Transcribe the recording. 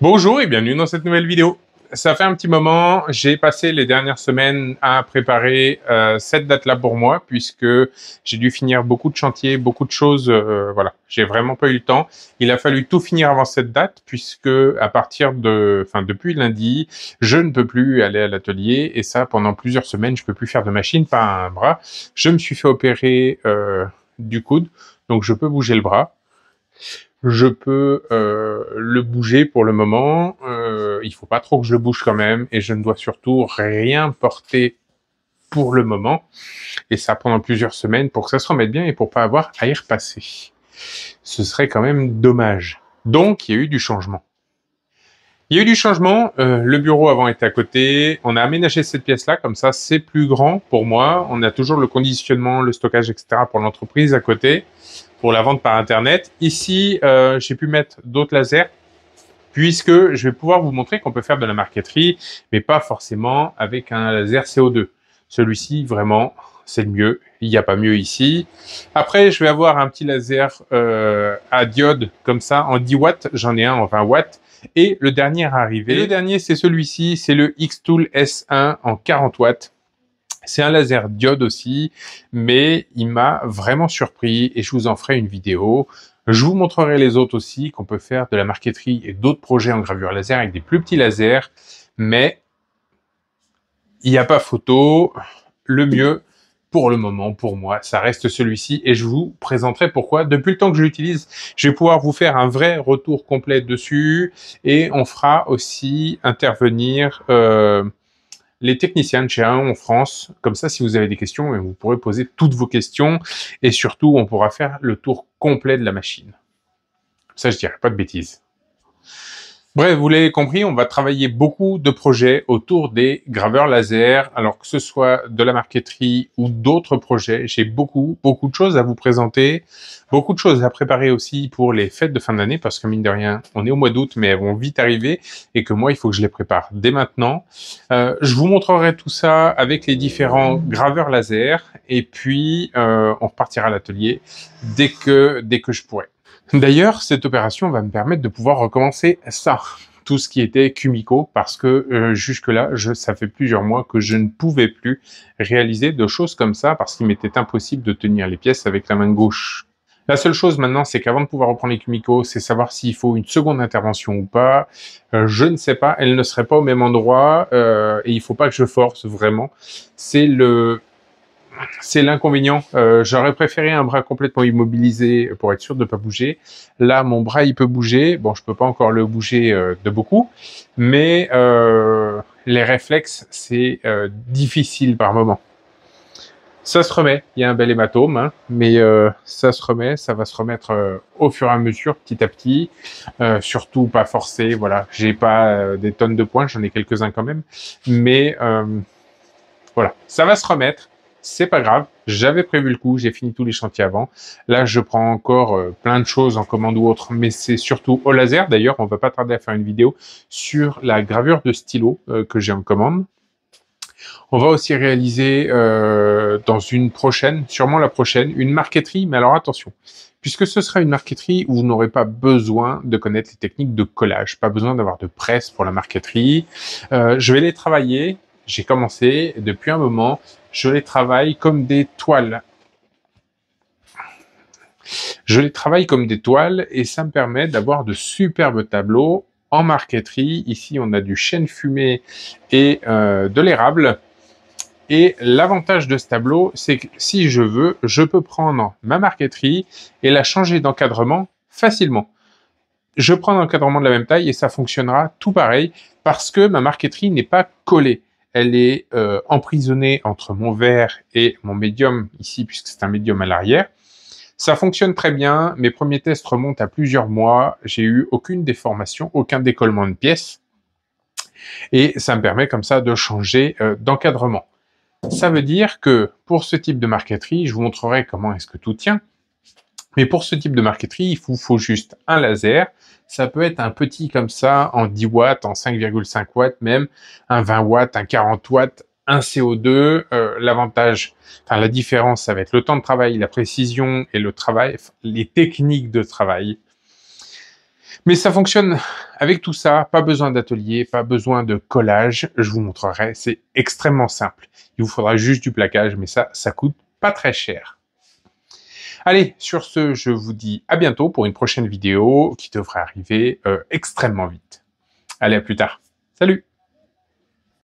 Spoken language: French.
Bonjour et bienvenue dans cette nouvelle vidéo. Ça fait un petit moment, j'ai passé les dernières semaines à préparer euh, cette date-là pour moi, puisque j'ai dû finir beaucoup de chantiers, beaucoup de choses. Euh, voilà, j'ai vraiment pas eu le temps. Il a fallu tout finir avant cette date, puisque à partir de, enfin depuis lundi, je ne peux plus aller à l'atelier et ça pendant plusieurs semaines, je peux plus faire de machine, pas un bras. Je me suis fait opérer euh, du coude, donc je peux bouger le bras je peux euh, le bouger pour le moment. Euh, il faut pas trop que je le bouge quand même et je ne dois surtout rien porter pour le moment. Et ça pendant plusieurs semaines pour que ça se remette bien et pour pas avoir à y repasser. Ce serait quand même dommage. Donc il y a eu du changement. Il y a eu du changement. Euh, le bureau avant était à côté. On a aménagé cette pièce-là, comme ça c'est plus grand pour moi. On a toujours le conditionnement, le stockage, etc. pour l'entreprise à côté pour la vente par Internet. Ici, euh, j'ai pu mettre d'autres lasers puisque je vais pouvoir vous montrer qu'on peut faire de la marqueterie, mais pas forcément avec un laser CO2. Celui-ci, vraiment, c'est le mieux. Il n'y a pas mieux ici. Après, je vais avoir un petit laser euh, à diode comme ça, en 10 watts. J'en ai un en 20 watts. Et le dernier arrivé, et le dernier, c'est celui-ci. C'est le XTool S1 en 40 watts. C'est un laser diode aussi, mais il m'a vraiment surpris et je vous en ferai une vidéo. Je vous montrerai les autres aussi qu'on peut faire de la marqueterie et d'autres projets en gravure laser avec des plus petits lasers, mais il n'y a pas photo. Le mieux, pour le moment, pour moi, ça reste celui-ci et je vous présenterai pourquoi. Depuis le temps que je l'utilise, je vais pouvoir vous faire un vrai retour complet dessus et on fera aussi intervenir euh, les techniciens de chez A1 en France. Comme ça, si vous avez des questions, eh, vous pourrez poser toutes vos questions et surtout, on pourra faire le tour complet de la machine. ça, je dirais pas de bêtises. Bref, vous l'avez compris, on va travailler beaucoup de projets autour des graveurs laser, alors que ce soit de la marqueterie ou d'autres projets. J'ai beaucoup, beaucoup de choses à vous présenter, beaucoup de choses à préparer aussi pour les fêtes de fin d'année, parce que mine de rien, on est au mois d'août, mais elles vont vite arriver, et que moi, il faut que je les prépare dès maintenant. Euh, je vous montrerai tout ça avec les différents graveurs laser, et puis euh, on repartira à l'atelier dès que, dès que je pourrai. D'ailleurs, cette opération va me permettre de pouvoir recommencer ça, tout ce qui était Kumiko, parce que euh, jusque-là, ça fait plusieurs mois que je ne pouvais plus réaliser de choses comme ça, parce qu'il m'était impossible de tenir les pièces avec la main gauche. La seule chose maintenant, c'est qu'avant de pouvoir reprendre les Kumiko, c'est savoir s'il faut une seconde intervention ou pas. Euh, je ne sais pas, elle ne serait pas au même endroit euh, et il faut pas que je force vraiment. C'est le c'est l'inconvénient. Euh, j'aurais préféré un bras complètement immobilisé pour être sûr de ne pas bouger. Là, mon bras, il peut bouger. Bon, je peux pas encore le bouger euh, de beaucoup, mais euh, les réflexes, c'est difficile par moment. Ça se remet. Il y a un bel hématome, hein. mais ça se remet. Ça va se remettre au fur et à mesure, petit à petit. surtout pas forcé. Voilà, j'ai pas des tonnes de points. J'en ai quelques-uns quand même, mais voilà, ça va se remettre c'est pas grave, j'avais prévu le coup, j'ai fini tous les chantiers avant. Là, je prends encore euh, plein de choses en commande ou autre, mais c'est surtout au laser. D'ailleurs, on va pas tarder à faire une vidéo sur la gravure de stylo euh, que j'ai en commande. On va aussi réaliser euh, dans une prochaine, sûrement la prochaine, une marqueterie, mais alors attention, puisque ce sera une marqueterie où vous n'aurez pas besoin de connaître les techniques de collage, pas besoin d'avoir de presse pour la marqueterie. je vais les travailler j'ai commencé depuis un moment, je les travaille comme des toiles. Je les travaille comme des toiles et ça me permet d'avoir de superbes tableaux en marqueterie. Ici, on a du chêne fumé et euh, de l'érable. Et l'avantage de ce tableau, c'est que si je veux, je peux prendre ma marqueterie et la changer d'encadrement facilement. Je prends un encadrement de la même taille et ça fonctionnera tout pareil parce que ma marqueterie n'est pas collée. Elle est euh, emprisonnée entre mon verre et mon médium ici, puisque c'est un médium à l'arrière. Ça fonctionne très bien. Mes premiers tests remontent à plusieurs mois. J'ai eu aucune déformation, aucun décollement de pièces. Et ça me permet comme ça de changer euh, d'encadrement. Ça veut dire que pour ce type de marqueterie, je vous montrerai comment est-ce que tout tient. Mais pour ce type de marqueterie, il vous faut juste un laser. Ça peut être un petit comme ça, en 10 watts, en 5,5 watts même, un 20 watts, un 40 watts, un CO2. Euh, l'avantage, enfin la différence, ça va être le temps de travail, la précision et le travail, les techniques de travail. Mais ça fonctionne avec tout ça, pas besoin d'atelier, pas besoin de collage, je vous montrerai, c'est extrêmement simple. Il vous faudra juste du plaquage, mais ça, ça coûte pas très cher. Allez, sur ce, je vous dis à bientôt pour une prochaine vidéo qui devrait arriver euh, extrêmement vite. Allez, à plus tard. Salut